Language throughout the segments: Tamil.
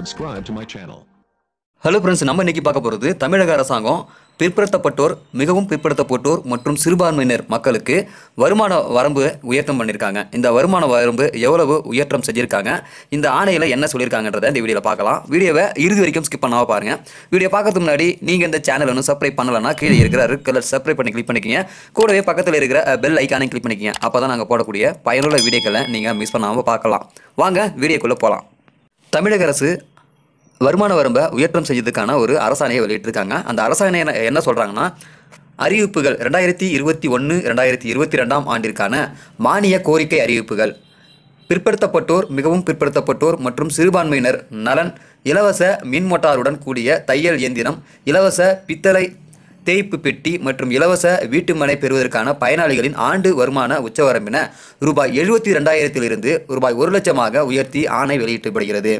subscribe to my channel. Hello friends நம்ம இன்றைக்கி பார்க்க போகிறது தமிழக அரசாங்கம் பிற்படுத்தப்பட்டோர் மிகவும் பிற்படுத்தப்பட்டோர் மற்றும் சிறுபான்மையினர் மக்களுக்கு வருமான வரம்பு உயர்த்தம் பண்ணியிருக்காங்க இந்த வருமான வரம்பு எவ்வளவு உயர்த்தம் செஞ்சுருக்காங்க இந்த ஆணையில் என்ன சொல்லியிருக்காங்கன்றதை இந்த வீடியோவில் பார்க்கலாம் வீடியோவை இறுதி வரைக்கும் ஸ்கிப் பண்ணாமல் பாருங்கள் வீடியோ பார்க்கறதுக்கு முன்னாடி நீங்கள் இந்த சேனல் ஒன்றும் சப்ஸ்கிரைப் பண்ணலன்னா கீழே இருக்கிற ரெட் கலர் சப்ஸ்கிரைப் பண்ணி கிளிக் பண்ணிக்கிங்க கூடவே பக்கத்தில் இருக்கிற பெல் ஐக்கானை கிளிக் பண்ணிக்கிங்க அப்போ தான் நாங்கள் போடக்கூடிய பயனுள்ள வீடியோக்களை நீங்கள் மிஸ் பண்ணாமல் பார்க்கலாம் வாங்க வீடியோக்குள்ளே போகலாம் தமிழக அரசு வருமான வரம்பை உயர்த்தம் செய்யறதுக்கான ஒரு அரசாணையை வெளியிட்டிருக்காங்க அந்த அரசாணை என்ன சொல்கிறாங்கன்னா அறிவிப்புகள் ரெண்டாயிரத்தி இருபத்தி ஒன்று ரெண்டாயிரத்தி இருபத்தி ரெண்டாம் ஆண்டிற்கான மானிய கோரிக்கை அறிவிப்புகள் பிற்படுத்தப்பட்டோர் மிகவும் பிற்படுத்தப்பட்டோர் மற்றும் சிறுபான்மையினர் நலன் இலவச மின் மோட்டாருடன் கூடிய தையல் இயந்திரம் இலவச பித்தளை தேய்ப்பு பெட்டி மற்றும் இலவச வீட்டுமனை பெறுவதற்கான பயனாளிகளின் ஆண்டு வருமான உச்சவரம்பின ரூபாய் எழுபத்தி ரெண்டாயிரத்திலிருந்து ரூபாய் ஒரு லட்சமாக உயர்த்தி ஆணை வெளியிட்டப்படுகிறது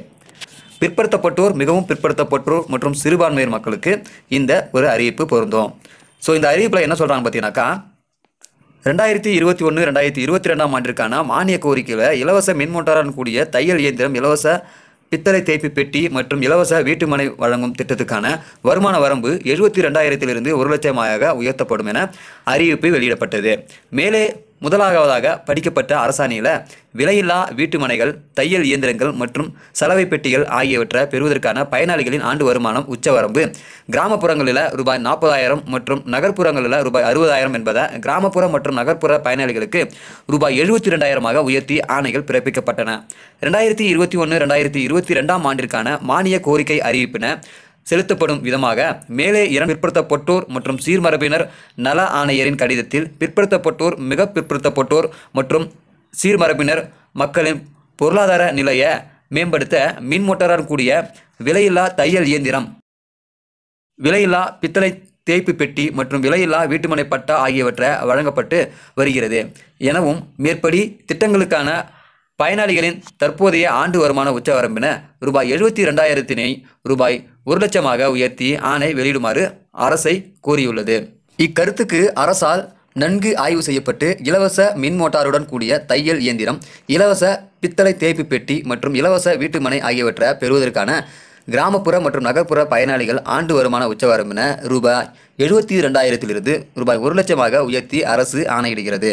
பிற்படுத்தப்பட்டோர் மிகவும் பிற்படுத்தப்பட்டோர் மற்றும் சிறுபான்மையர் மக்களுக்கு இந்த ஒரு அறிவிப்பு பொருந்தும் ஸோ இந்த அறிவிப்பில் என்ன சொல்கிறாங்க பார்த்தீங்கன்னாக்கா ரெண்டாயிரத்தி இருபத்தி ஒன்று ரெண்டாயிரத்தி இருபத்தி ரெண்டாம் ஆண்டிற்கான மானிய கோரிக்கையில் இலவச மின்மோட்டாரன் கூடிய தையல் இயந்திரம் இலவச பித்தளை தேய்ப்பு பெட்டி மற்றும் இலவச வீட்டுமனை வழங்கும் திட்டத்துக்கான வருமான வரம்பு எழுபத்தி ரெண்டாயிரத்திலிருந்து ஒரு லட்சமாக உயர்த்தப்படும் என அறிவிப்பு வெளியிடப்பட்டது மேலே முதலாவதாக படிக்கப்பட்ட அரசாணையில் விலையில்லா வீட்டுமனைகள் தையல் இயந்திரங்கள் மற்றும் சலவை பெட்டிகள் ஆகியவற்றை பெறுவதற்கான பயனாளிகளின் ஆண்டு வருமானம் உச்சவரம்பு கிராமப்புறங்களில் ரூபாய் நாற்பதாயிரம் மற்றும் நகர்ப்புறங்களில் ரூபாய் அறுபதாயிரம் என்பதை கிராமப்புற மற்றும் நகர்ப்புற பயனாளிகளுக்கு ரூபாய் எழுபத்தி ரெண்டாயிரமாக உயர்த்தி ஆணைகள் பிறப்பிக்கப்பட்டன ரெண்டாயிரத்தி இருபத்தி ஒன்று ரெண்டாயிரத்தி இருபத்தி ரெண்டாம் ஆண்டிற்கான மானிய கோரிக்கை அறிவிப்பின செலுத்தப்படும் விதமாக மேலே இரண்டு பிற்படுத்தப்பட்டோர் மற்றும் சீர்மரபினர் நல ஆணையரின் கடிதத்தில் பிற்படுத்தப்பட்டோர் மிக பிற்படுத்தப்பட்டோர் மற்றும் சீர்மரபினர் மக்களின் பொருளாதார நிலையை மேம்படுத்த மின்மோட்டரால் கூடிய விலையில்லா தையல் இயந்திரம் விலையில்லா பித்தளை தேய்ப்பு பெட்டி மற்றும் விலையில்லா வீட்டுமனை பட்டா ஆகியவற்றை வழங்கப்பட்டு வருகிறது எனவும் மேற்படி திட்டங்களுக்கான பயனாளிகளின் தற்போதைய ஆண்டு வருமான உச்சவரம்பின ரூபாய் எழுபத்தி ரெண்டாயிரத்தினை ரூபாய் ஒரு லட்சமாக உயர்த்தி ஆணை வெளியிடுமாறு அரசை கூறியுள்ளது இக்கருத்துக்கு அரசால் நன்கு ஆய்வு செய்யப்பட்டு இலவச மின் மோட்டாருடன் கூடிய தையல் இயந்திரம் இலவச பித்தளை தேய்ப்பு பெட்டி மற்றும் இலவச வீட்டுமனை ஆகியவற்றை பெறுவதற்கான கிராமப்புற மற்றும் நகர்ப்புற பயனாளிகள் ஆண்டு வருமான உச்சவரம் என ரூபாய் எழுபத்தி ரெண்டாயிரத்திலிருந்து ரூபாய் ஒரு லட்சமாக உயர்த்தி அரசு ஆணையிடுகிறது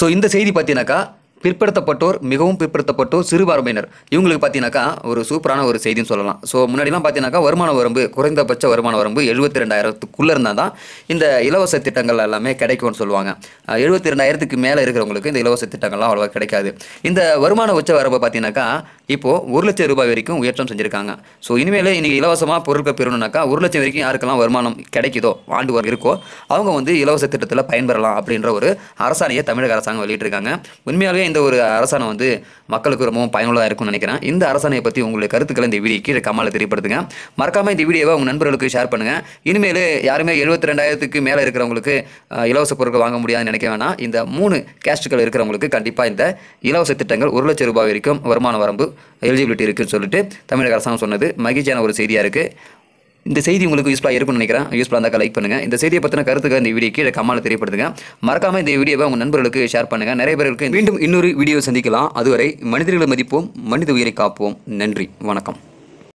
ஸோ இந்த செய்தி பார்த்தீங்கன்னாக்கா பிற்படுத்தப்பட்டோர் மிகவும் பிற்படுத்தப்பட்டோர் சிறுபான்மையினர் இவங்களுக்கு பார்த்தீங்கன்னாக்கா ஒரு சூப்பரான ஒரு செய்தின்னு சொல்லலாம் ஸோ முன்னாடிலாம் பார்த்தீங்கன்னாக்கா வருமான வரம்பு குறைந்தபட்ச வருமான வரம்பு எழுபத்தி ரெண்டாயிரத்துக்குள்ளே இருந்தால் தான் இந்த இலவச திட்டங்கள் எல்லாமே கிடைக்கும்னு சொல்லுவாங்க எழுபத்தி ரெண்டாயிரத்துக்கு மேலே இருக்கிறவங்களுக்கு இந்த இலவச திட்டங்கள்லாம் அவ்வளோவா கிடைக்காது இந்த வருமான உச்ச வரம்பு பார்த்தீங்கன்னாக்கா இப்போது ஒரு லட்சம் ரூபாய் வரைக்கும் உயர்த்தம் செஞ்சுருக்காங்க ஸோ இனிமேல் இன்றைக்கி இலவசமாக பொருட்கள் பெறணுனாக்கா ஒரு லட்சம் வரைக்கும் யாருக்கெல்லாம் வருமானம் கிடைக்குதோ ஆண்டு வரை இருக்கோ அவங்க வந்து இலவச திட்டத்தில் பயன்பெறலாம் அப்படின்ற ஒரு அரசாணையை தமிழக அரசாங்கம் வெளியிட்டிருக்காங்க உண்மையாகவே இந்த ஒரு அரசாணை வந்து மக்களுக்கு ரொம்பவும் பயனுள்ளதாக இருக்கும்னு நினைக்கிறேன் இந்த அரசாணையை பற்றி உங்களுடைய கருத்துக்களை இந்த வீடியோ கீழே கமாலில் தெரியப்படுத்துங்க மறக்காமல் இந்த வீடியோவை உங்கள் நண்பர்களுக்கு ஷேர் பண்ணுங்கள் இனிமேல் யாருமே எழுபத்தி ரெண்டாயிரத்துக்கு மேலே இருக்கிறவங்களுக்கு இலவச பொருட்கள் வாங்க முடியாதுன்னு நினைக்க வேணாம் இந்த மூணு கேஸ்ட்டுகள் இருக்கிறவங்களுக்கு கண்டிப்பாக இந்த இலவச திட்டங்கள் ஒரு லட்சம் ரூபாய் வரைக்கும் வருமான வரம்பு எலிஜிபிலிட்டி இருக்குதுன்னு சொல்லிட்டு தமிழக அரசாங்கம் சொன்னது மகிழ்ச்சியான ஒரு செய்தியாக இருக்குது இந்த செய்தி உங்களுக்கு யூஸ்ஃபுல்லாக இருக்கும்னு நினைக்கிறேன் யூஸ்ஃபுல்லாக இருந்தால் லைக் பண்ணுங்கள் இந்த செய்தியை பற்றின கருத்துக்கு இந்த வீடியோ கீழே கமால் தெரியப்படுத்துங்க மறக்காமல் இந்த வீடியோவை உங்கள் நண்பர்களுக்கு ஷேர் பண்ணுங்கள் நிறைய பேருக்கு மீண்டும் இன்னொரு வீடியோ சந்திக்கலாம் அதுவரை மனிதர்களை மதிப்போம் மனித உயிரை காப்போம் நன்றி வணக்கம்